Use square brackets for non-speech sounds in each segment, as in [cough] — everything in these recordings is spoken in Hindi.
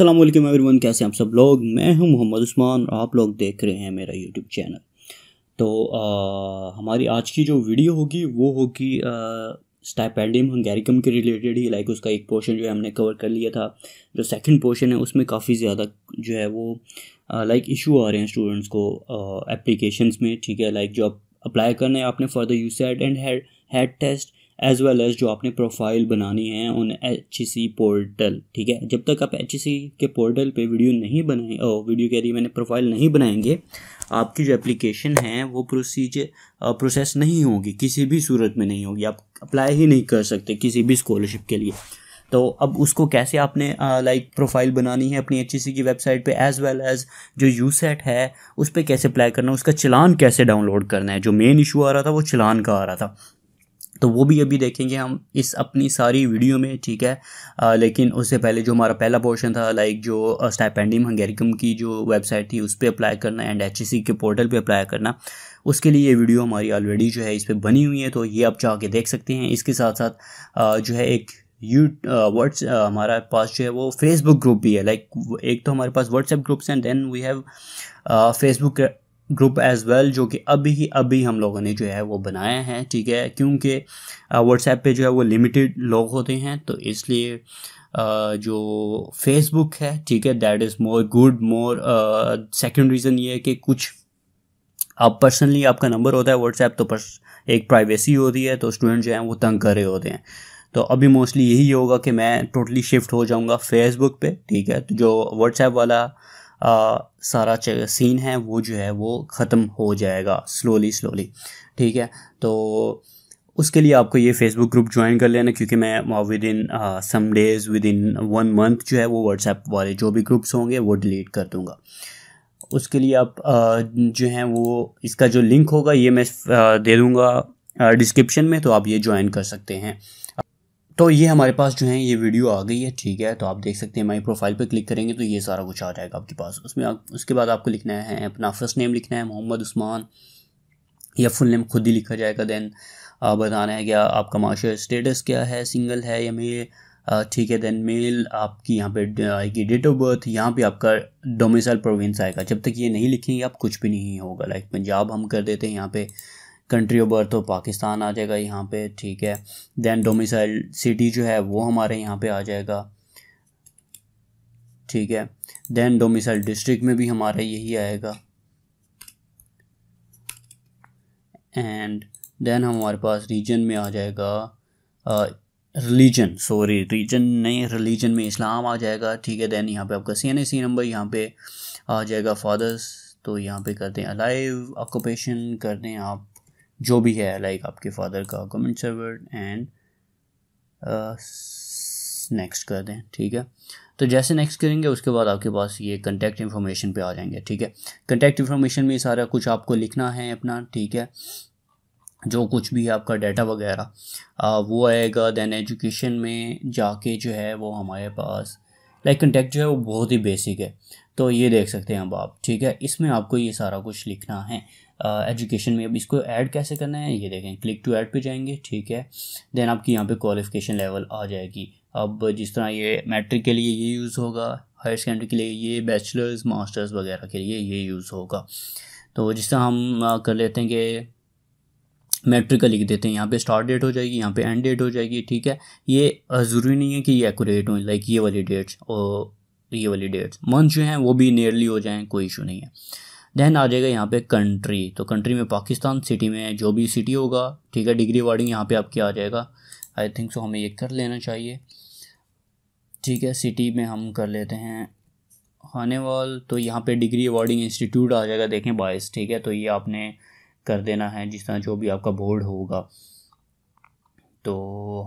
असलम एवरीवन कैसे हैं आप सब लोग मैं हूं मोहम्मद उस्मान और आप लोग देख रहे हैं मेरा यूट्यूब चैनल तो आ, हमारी आज की जो वीडियो होगी वो होगी स्टाइपेडियम हंगेरिकम के रिलेटेड ही लाइक उसका एक पोर्शन जो है हमने कवर कर लिया था जो सेकंड पोर्शन है उसमें काफ़ी ज़्यादा जो है वो लाइक इशू आ रहे हैं स्टूडेंट्स को एप्लीकेशन में ठीक है लाइक जो आप अप्लाई करना है आपने for the U SAT and HAT test as well as जो आपने प्रोफाइल बनानी है ऑन एच सी पोर्टल ठीक है जब तक आप एच सी के पोर्टल पे वीडियो नहीं बनाए वीडियो कह रही मैंने प्रोफाइल नहीं बनाएंगे आपकी जो एप्लीकेशन है वो प्रोसीजर प्रोसेस नहीं होगी किसी भी सूरत में नहीं होगी आप अप्लाई ही नहीं कर सकते किसी भी स्कॉलरशिप के लिए तो अब उसको कैसे आपने लाइक प्रोफाइल बनानी है अपनी एच की वेबसाइट पे एज़ वेल एज़ जो यू सेट है उस पर कैसे अप्लाई करना है उसका चलान कैसे डाउनलोड करना है जो मेन इशू आ रहा था वो चलान का आ रहा था तो वो भी अभी देखेंगे हम इस अपनी सारी वीडियो में ठीक है आ, लेकिन उससे पहले जो हमारा पहला पोर्शन था लाइक जो स्टाइपेंडियम हंगेरिकम की जो वेबसाइट थी उस पर अप्लाई करना एंड एच e के पोर्टल पे अप्लाई करना उसके लिए ये वीडियो हमारी ऑलरेडी जो है इस पर बनी हुई है तो ये आप चाह के देख सकते हैं इसके साथ साथ आ, जो है एक यू व्हाट्स हमारा पास जो है वो फेसबुक ग्रुप भी है लाइक एक तो हमारे पास WhatsApp groups and then we have Facebook group as well जो कि अभी ही अभी हम लोगों ने जो है वो बनाया है ठीक है क्योंकि व्हाट्सएप पे जो है वो लिमिटेड लोग होते हैं तो इसलिए जो फेसबुक है ठीक है that is more good more second reason ये है कि कुछ आप पर्सनली आपका नंबर होता है व्हाट्सएप तो एक प्राइवेसी होती है तो स्टूडेंट जो हैं वो तंग कर रहे होते हैं तो अभी मोस्टली यही होगा कि मैं टोटली शिफ्ट हो जाऊंगा फेसबुक पे ठीक है तो जो व्हाट्सएप वाला आ, सारा सीन है वो जो है वो ख़त्म हो जाएगा स्लोली स्लोली ठीक है तो उसके लिए आपको ये फेसबुक ग्रुप ज्वाइन कर लेना क्योंकि मैं within some days within one month जो है वो व्हाट्सएप वाले जो भी ग्रुप्स होंगे वो डिलीट कर दूंगा उसके लिए आप uh, जो है वो इसका जो लिंक होगा ये मैं uh, दे दूँगा डिस्क्रिप्शन में तो आप ये ज्वाइन कर सकते हैं तो ये हमारे पास जो है ये वीडियो आ गई है ठीक है तो आप देख सकते हैं माई प्रोफाइल पे क्लिक करेंगे तो ये सारा कुछ आ जाएगा आपके पास उसमें आप, उसके बाद आपको लिखना है अपना फर्स्ट नेम लिखना है मोहम्मद उस्मान या फुल नेम खुद ही लिखा जाएगा देन आप बताना है क्या आपका माशा स्टेटस क्या है सिंगल है या मेल ठीक है देन मेल आपकी यहाँ पे आएगी डेट ऑफ बर्थ यहाँ पे आपका डोमिसाइल प्रोविंस आएगा जब तक ये नहीं लिखेंगे आप कुछ भी नहीं होगा लाइक पंजाब हम कर देते हैं यहाँ पे country of birth of Pakistan आ जाएगा यहाँ पे ठीक है देन डोमिसाइल सिटी जो है वो हमारे यहाँ पे आ जाएगा ठीक है देन डोमिसाइल डिस्ट्रिक्ट में भी हमारा यही आएगा एंड देन हमारे पास रीजन में आ जाएगा रिलीजन सॉरी रीजन नहीं रिलीजन में इस्लाम आ जाएगा ठीक है देन यहाँ पे आपका सी एन सी नंबर यहाँ पे आ जाएगा फादर्स तो यहाँ पे करते हैं अलाइव ऑक्यूपेशन करते हैं आप जो भी है लाइक आपके फादर का गवर्नमेंट सर्वर एंड नेक्स्ट कर दें ठीक है तो जैसे नेक्स्ट करेंगे उसके बाद आपके पास ये कंटेक्ट इन्फॉर्मेशन पे आ जाएंगे ठीक है कंटेक्ट इन्फॉर्मेशन में सारा कुछ आपको लिखना है अपना ठीक है जो कुछ भी है आपका डाटा वगैरह uh, वो आएगा देन एजुकेशन में जाके जो है वो हमारे पास लाइक कंटेक्ट जो है वो बहुत ही बेसिक है तो ये देख सकते हैं अब आप ठीक है इसमें आपको ये सारा कुछ लिखना है एजुकेशन uh, में अब इसको ऐड कैसे करना है ये देखें क्लिक टू ऐड पे जाएंगे ठीक है देन आपकी यहाँ पे क्वालिफिकेशन लेवल आ जाएगी अब जिस तरह ये मैट्रिक के लिए ये यूज़ होगा हायर सेकेंडरी के लिए ये बैचलर्स मास्टर्स वगैरह के लिए ये यूज़ होगा तो जिस तरह हम कर लेते हैं कि मैट्रिक का लिख देते हैं यहाँ पे स्टार्ट डेट हो जाएगी यहाँ पे एंड डेट हो जाएगी ठीक है ये ज़रूरी नहीं है कि ये एक्यूरेट हो लाइक ये वाली डेट्स और ये वाली डेट्स मंथ जो हैं वो भी नियरली हो जाएँ कोई इशू नहीं है दैन आ जाएगा यहाँ पे कंट्री तो कंट्री में पाकिस्तान सिटी में जो भी सिटी होगा ठीक है डिग्री अवार्डिंग यहाँ पे आपकी आ जाएगा आई थिंक सो हमें ये कर लेना चाहिए ठीक है सिटी में हम कर लेते हैं वाल तो यहाँ पे डिग्री अवार्डिंग इंस्टीट्यूट आ जाएगा देखें बायस ठीक है तो ये आपने कर देना है जिस तरह जो भी आपका बोर्ड होगा तो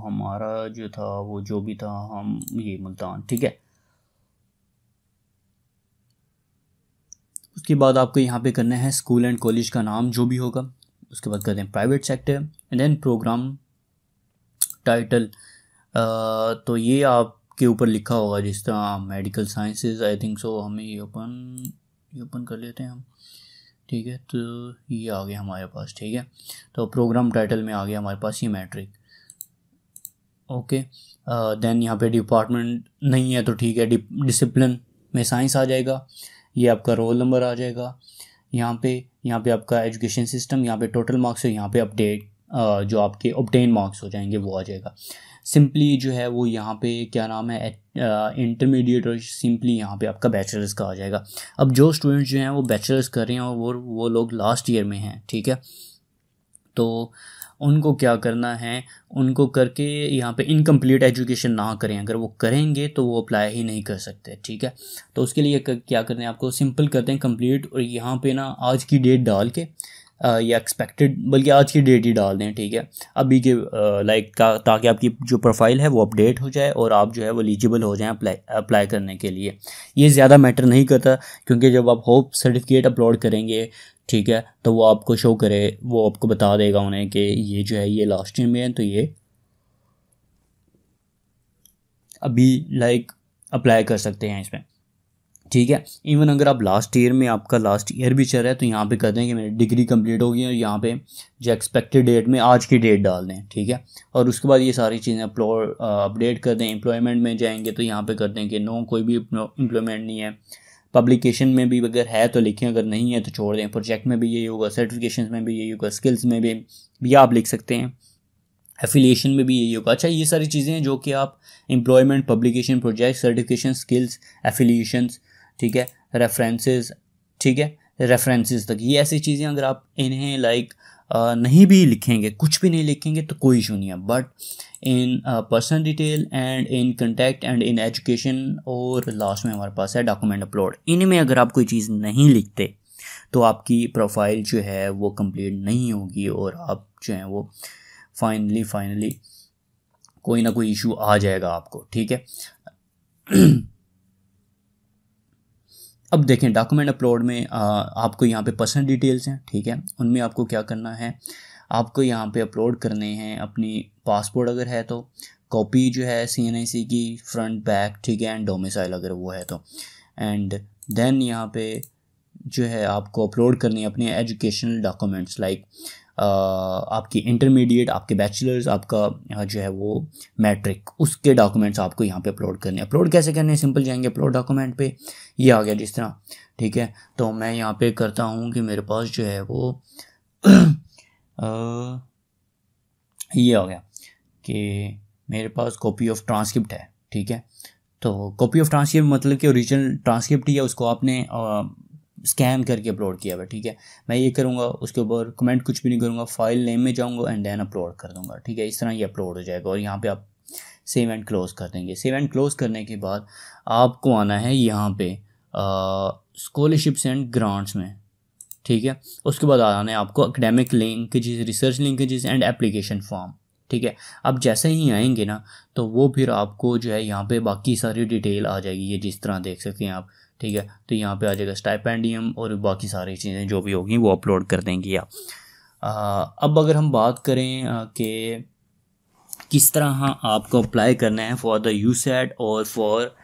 हमारा जो था वो जो भी था हम ये मुल्तान ठीक है उसके बाद आपको यहाँ पे करना है स्कूल एंड कॉलेज का नाम जो भी होगा उसके बाद कर दें private sector and then program title तो ये आपके ऊपर लिखा होगा जिस तरह medical sciences I think so हमें ये ओपन ये ओपन कर लेते हैं हम ठीक है तो ये आ गया हमारे पास ठीक है तो प्रोग्राम टाइटल में आ गया हमारे पास ये मैट्रिक ओके देन यहाँ पे डिपार्टमेंट नहीं है तो ठीक है डिसिप्लिन में साइंस आ जाएगा ये आपका रोल नंबर आ जाएगा यहाँ पे यहाँ पे आपका एजुकेशन सिस्टम यहाँ पे टोटल मार्क्स और यहाँ पे अपडेट जो आपके ऑप्टेन मार्क्स हो जाएंगे वो आ जाएगा सिंपली जो है वो यहाँ पे क्या नाम है इंटरमीडिएट और सिंपली यहाँ पे आपका बैचलर्स का आ जाएगा अब जो स्टूडेंट्स जो हैं वो बैचलर्स कर रहे हैं और वो वो लोग लास्ट ईयर में हैं ठीक है तो उनको क्या करना है उनको करके यहाँ पे इनकम्प्लीट एजुकेशन ना करें अगर वो करेंगे तो वो अप्लाई ही नहीं कर सकते ठीक है तो उसके लिए क्या करते हैं आपको सिंपल करते हैं कंप्लीट और यहाँ पे ना आज की डेट डाल के या एक्सपेक्टेड बल्कि आज की डेट ही डाल दें ठीक है अभी के लाइक का ताकि आपकी जो प्रोफाइल है वो अपडेट हो जाए और आप जो है वो एलिजिबल हो जाएं अप्लाई अप्लाई करने के लिए ये ज़्यादा मैटर नहीं करता क्योंकि जब आप होप सर्टिफिकेट अपलोड करेंगे ठीक है तो वो आपको शो करे वो आपको बता देगा उन्हें कि ये जो है ये लास्ट ईयर में है तो ये अभी लाइक अप्लाई कर सकते हैं इसमें ठीक है इवन अगर आप लास्ट ईयर में आपका लास्ट ईयर भी चल रहा है तो यहाँ पे कर दें कि मेरी डिग्री कंप्लीट हो गई है और यहाँ पे जो एक्सपेक्टेड डेट में आज की डेट डाल दें ठीक है और उसके बाद ये सारी चीज़ें अपलो अपडेट कर दें एम्प्लॉयमेंट में जाएंगे तो यहाँ पे कर दें कि नो कोई भी एम्प्लॉयमेंट नहीं है पब्लिकेशन में भी अगर है तो लिखें अगर नहीं है तो छोड़ दें प्रोजेक्ट में भी यही होगा सर्टिफिकेशन में भी यही होगा स्किल्स में भी भी आप लिख सकते हैं एफिलिएशन में भी यही होगा अच्छा ये सारी चीज़ें हैं जो कि आप employment publication project certification skills affiliations ठीक है रेफरेंसेस ठीक है रेफरेंसेस तक ये ऐसी चीज़ें अगर आप इन्हें लाइक नहीं भी लिखेंगे कुछ भी नहीं लिखेंगे तो कोई इशू नहीं है but in personal detail and in contact and in education और लास्ट में हमारे पास है डॉक्यूमेंट अपलोड इनमें अगर आप कोई चीज़ नहीं लिखते तो आपकी प्रोफाइल जो है वो कंप्लीट नहीं होगी और आप जो है वो फाइनली फाइनली कोई ना कोई इशू आ जाएगा आपको ठीक है [clears throat] अब देखें डॉक्यूमेंट अपलोड में आ, आपको यहाँ पे पर्सनल डिटेल्स हैं ठीक है उनमें आपको क्या करना है आपको यहाँ पे अपलोड करने हैं अपनी पासपोर्ट अगर है तो कॉपी जो है सी की फ्रंट बैक ठीक है एंड डोमिसाइल अगर वो है तो एंड देन यहाँ पे जो है आपको अपलोड करने अपने एजुकेशनल डॉक्यूमेंट्स लाइक आपकी इंटरमीडिएट आपके बैचलर्स आपका जो है वो मैट्रिक उसके डॉक्यूमेंट्स आपको यहाँ पे अपलोड करने अपलोड कैसे करने सिंपल जाएंगे अपलोड डॉक्यूमेंट पे ये आ गया जिस तरह ठीक है तो मैं यहाँ पे करता हूँ कि मेरे पास जो है वो आ, [clears throat] ये आ गया कि मेरे पास कॉपी ऑफ ट्रांसक्रिप्ट है ठीक है तो कॉपी ऑफ ट्रांसक्रिप्ट मतलब कि ओरिजिनल ट्रांसक्रिप्ट ही है उसको आपने आ, स्कैन करके अपलोड किया हुआ ठीक है मैं ये करूँगा उसके ऊपर कमेंट कुछ भी नहीं करूँगा फाइल नेम में जाऊँगा एंड देन अपलोड कर दूँगा ठीक है इस तरह ये अपलोड हो जाएगा और यहाँ पे आप सेव एंड क्लोज कर देंगे सेव एंड क्लोज करने के बाद आपको आना है यहाँ पे स्कॉलरशिप्स एंड ग्रांट्स में ठीक है उसके बाद आना है आपको academic linkages research linkages and application form ठीक है अब जैसे ही आएंगे ना तो वो फिर आपको जो है यहाँ पे बाकी सारी डिटेल आ जाएगी ये जिस तरह देख सकते हैं आप ठीक है तो यहाँ पे आ जाएगा स्टाइपेंडियम और बाकी सारी चीज़ें जो भी होगी वो अपलोड कर देंगी आप अब अगर हम बात करें कि किस तरह आपको अप्लाई करना है फॉर द यू सेट और फॉर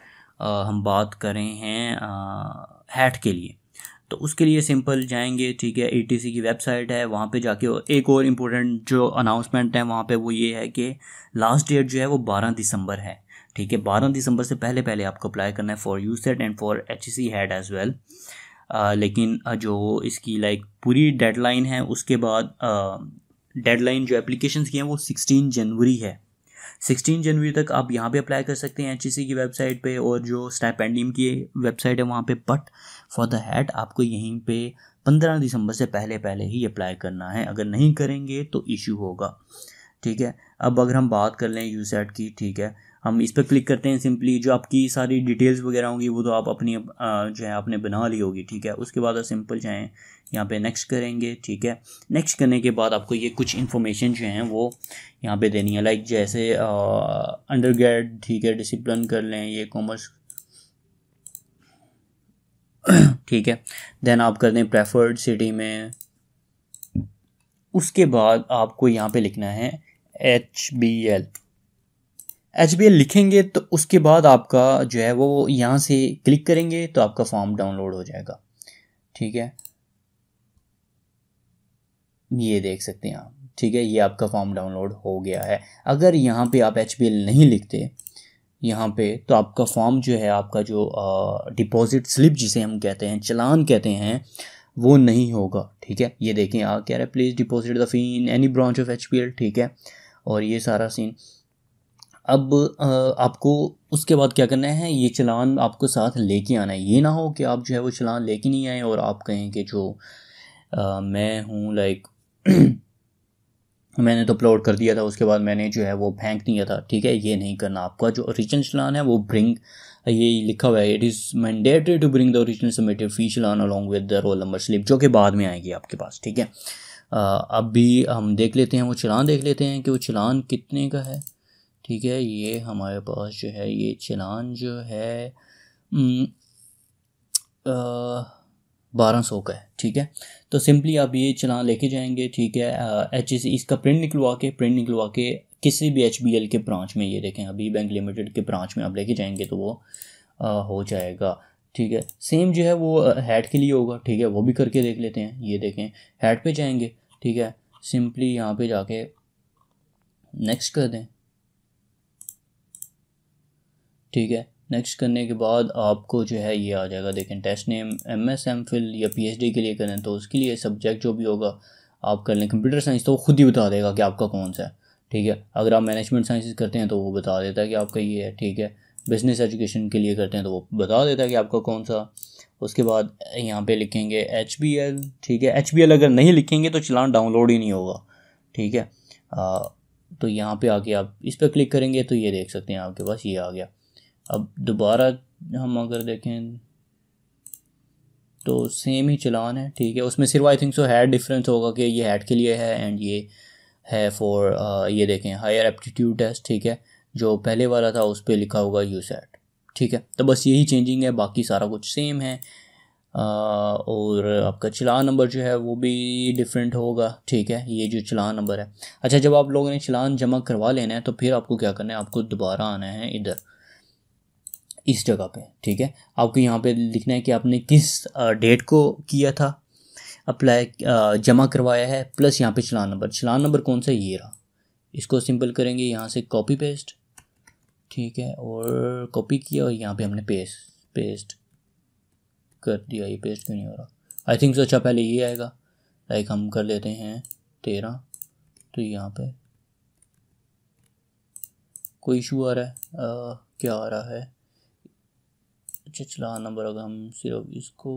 हम बात करें हैं हैट के लिए तो उसके लिए सिंपल जाएंगे ठीक है एटीसी की वेबसाइट है वहाँ पे जाके एक और इम्पोर्टेंट जो अनाउंसमेंट है वहाँ पे वो ये है कि लास्ट डेट जो है वो बारह दिसंबर है ठीक है बारह दिसंबर से पहले पहले आपको अप्लाई करना है for U SAT and for H C HAT as well लेकिन जो इसकी लाइक पूरी डेडलाइन है उसके बाद डेडलाइन जो एप्लीकेशन की हैं वो सिक्सटीन जनवरी है सिक्सटीन जनवरी तक आप यहाँ पे अप्लाई कर सकते हैं एच e की वेबसाइट पे और जो स्टैपेंडियम की वेबसाइट है वहाँ पे बट फॉर द हैट आपको यहीं पे पंद्रह दिसंबर से पहले पहले ही अप्लाई करना है अगर नहीं करेंगे तो इशू होगा ठीक है अब अगर हम बात कर लें यू की ठीक है हम इस पर क्लिक करते हैं सिंपली जो आपकी सारी डिटेल्स वगैरह होंगी वो तो आप अपनी जो है आपने बना ली होगी ठीक है उसके बाद आप सिंपल जो है यहाँ पे नेक्स्ट करेंगे ठीक है नेक्स्ट करने के बाद आपको ये कुछ इन्फॉर्मेशन जो है वो यहाँ पे देनी है लाइक जैसे अंडर ग्रेड ठीक है डिसिप्लिन कर लें ये कॉमर्स ठीक है देन आप कर दें प्रेफर्ड सिटी में उसके बाद आपको यहाँ पे लिखना है एच बी एल एच लिखेंगे तो उसके बाद आपका जो है वो यहाँ से क्लिक करेंगे तो आपका फॉर्म डाउनलोड हो जाएगा ठीक है ये देख सकते हैं आप ठीक है ये आपका फॉर्म डाउनलोड हो गया है अगर यहाँ पे आप एच नहीं लिखते यहाँ पे तो आपका फॉर्म जो है आपका जो डिपॉजिट स्लिप जिसे हम कहते हैं चलान कहते हैं वो नहीं होगा ठीक है ये देखें आप कह रहे हैं please deposit the fee in any branch of H ठीक है और ये सारा सीन अब आपको उसके बाद क्या करना है ये चलान आपको साथ लेके आना है ये ना हो कि आप जो है वो चलान लेके नहीं आए और आप कहें कि जो आ, मैं हूँ लाइक [clears throat] मैंने तो अपलोड कर दिया था उसके बाद मैंने जो है वो फेंक दिया था ठीक है ये नहीं करना आपका जो ओरिजिनल चलान है वो ब्रिंग ये लिखा हुआ है it is mandatory to bring the original submitted fee challan along with the roll number slip जो कि बाद में आएगी आपके पास ठीक है अब भी हम देख लेते हैं वो चलान देख लेते हैं कि वो चलान कितने का है ठीक है ये हमारे पास जो है ये चलान जो है बारह सौ का है ठीक है तो सिंपली आप ये चलान लेके जाएंगे ठीक है एच सी e इसका प्रिंट निकलवा के प्रिंट निकलवा के किसी भी एच बी एल के ब्रांच में ये देखें अभी बैंक लिमिटेड के ब्रांच में आप लेके जाएंगे तो वो आ, हो जाएगा ठीक है सेम जो है वो हेड के लिए होगा ठीक है वो भी करके देख लेते हैं ये देखें हेड पे जाएंगे ठीक है सिंपली यहाँ पे जाके नेक्स्ट कर दें ठीक है नेक्स्ट करने के बाद आपको जो है ये आ जाएगा देखें test name M S MPhil या पी एच डी के लिए करें तो उसके लिए सब्जेक्ट जो भी होगा आप कर लें कंप्यूटर साइंस तो वो खुद ही बता देगा कि आपका कौन सा है ठीक है अगर आप मैनेजमेंट साइंस करते हैं तो वो बता देता है कि आपका ये है ठीक है बिज़नेस एजुकेशन के लिए करते हैं तो वो बता देता है कि आपका कौन सा उसके बाद यहाँ पे लिखेंगे एच बी एल ठीक है एच बी एल अगर नहीं लिखेंगे तो चलान डाउनलोड ही नहीं होगा ठीक है आ, तो यहाँ पे आके आप इस पर क्लिक करेंगे तो ये देख सकते हैं आपके पास ये आ गया अब दोबारा हम अगर देखें तो सेम ही चलान है ठीक है उसमें सिर्फ I think so HAT difference होगा कि ये हेड के लिए है एंड ये है फॉर ये देखें हायर एप्टीट्यूड टेस्ट ठीक है जो पहले वाला था उस पर लिखा होगा यू सेट ठीक है तो बस यही चेंजिंग है बाकी सारा कुछ सेम है आ, और आपका चलान नंबर जो है वो भी डिफरेंट होगा ठीक है ये जो चलान नंबर है अच्छा जब आप लोगों ने चलान जमा करवा लेना है तो फिर आपको क्या करना है आपको दोबारा आना है इधर इस जगह पे ठीक है आपको यहाँ पे लिखना है कि आपने किस डेट को किया था अप्लाई जमा करवाया है प्लस यहाँ पे चलान नंबर चलान नंबर कौन सा ये रहा इसको सिंपल करेंगे यहाँ से कॉपी पेस्ट ठीक है और कॉपी किया और यहाँ पे हमने पेस्ट पेस्ट कर दिया ये पेस्ट क्यों नहीं हो रहा आई थिंक सो अच्छा पहले ये आएगा लाइक हम कर लेते हैं तेरह तो यहाँ पे कोई इशू आ रहा है आ, क्या आ रहा है अच्छा चला नंबर अगर हम सिर्फ इसको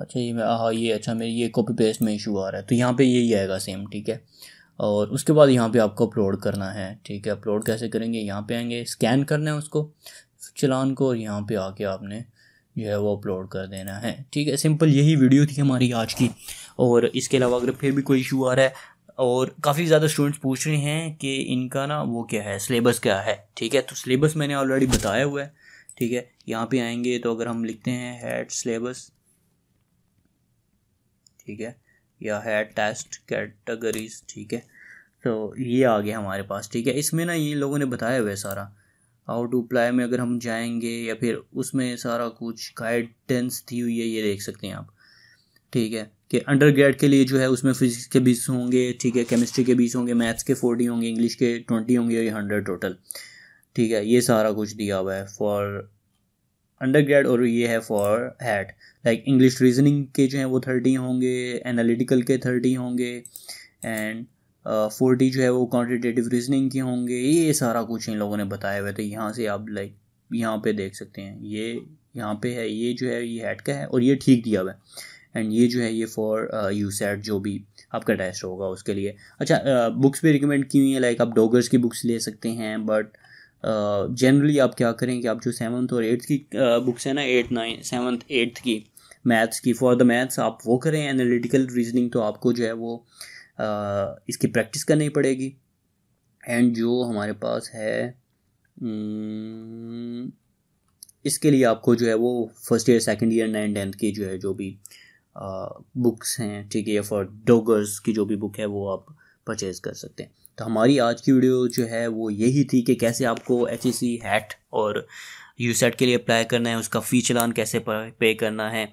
अच्छा ये मैं हाँ ये अच्छा मेरी ये कॉपी पेस्ट में इशू आ रहा है तो यहाँ पे यही आएगा सेम ठीक है और उसके बाद यहाँ पे आपको अपलोड करना है ठीक है अपलोड कैसे करेंगे यहाँ पे आएंगे स्कैन करना है उसको चलान को और यहाँ पे आके आपने जो है वो अपलोड कर देना है ठीक है सिंपल यही वीडियो थी हमारी आज की और इसके अलावा अगर फिर भी कोई इशू आ रहा है और काफ़ी ज़्यादा स्टूडेंट्स पूछ रहे हैं कि इनका ना वो क्या है सिलेबस क्या है ठीक है तो सिलेबस मैंने ऑलरेडी बताया हुआ है ठीक है यहाँ पे आएंगे तो अगर हम लिखते हैं हेड सिलेबस ठीक है या हेड टेस्ट कैटेगरीज ठीक है तो ये आ गया हमारे पास ठीक है इसमें ना ये लोगों ने बताया हुआ है सारा हाउ टू अप्लाई में अगर हम जाएंगे या फिर उसमें सारा कुछ गाइडेंस दी हुई है ये देख सकते हैं आप ठीक है कि अंडर ग्रेड के लिए जो है उसमें फिजिक्स के बीस होंगे ठीक है केमिस्ट्री के बीस होंगे मैथ्स के फोर्टी होंगे इंग्लिश के ट्वेंटी होंगे या हंड्रेड टोटल ठीक है ये सारा कुछ दिया हुआ है फॉर अंडर ग्रेड और ये है for HAT like English reasoning के जो हैं वो थर्टी होंगे एनालिटिकल के थर्टी होंगे एंड फोर्टी uh, जो है वो क्वान्टिटेटिव रीजनिंग के होंगे ये सारा कुछ इन लोगों ने बताया हुआ है तो यहाँ से आप लाइक यहाँ पे देख सकते हैं ये यहाँ पे है ये जो है ये हैट का है और ये ठीक दिया हुआ है एंड ये जो है ये फॉर यू सेट जो भी आपका टेस्ट होगा उसके लिए अच्छा बुक्स uh, भी रिकमेंड की हुई हैं लाइक आप डॉगर्स की बुक्स ले सकते हैं बट जनरली uh, आप क्या करें कि आप जो सेवन्थ और एट्थ की बुक्स uh, हैं ना एट नाइन सेवन्थ एट्थ की मैथ्स की फॉर द मैथ्स आप वो करें एनालिटिकल रीजनिंग तो आपको जो है वो इसकी प्रैक्टिस करनी पड़ेगी एंड जो हमारे पास है mm, इसके लिए आपको जो है वो first year second year nine tenth की जो है जो भी बुक्स हैं ठीक है या फॉर डॉगर्स की जो भी बुक है वो आप परचेज़ कर सकते हैं तो हमारी आज की वीडियो जो है वो यही थी कि कैसे आपको एच सी हैट और यू सेट के लिए अप्लाई करना है उसका फ़ी चलान कैसे पे करना है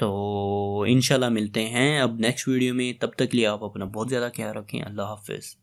तो इनशाला मिलते हैं अब नेक्स्ट वीडियो में तब तक के लिए आप अपना बहुत ज़्यादा ख्याल रखें अल्लाह हाफिज़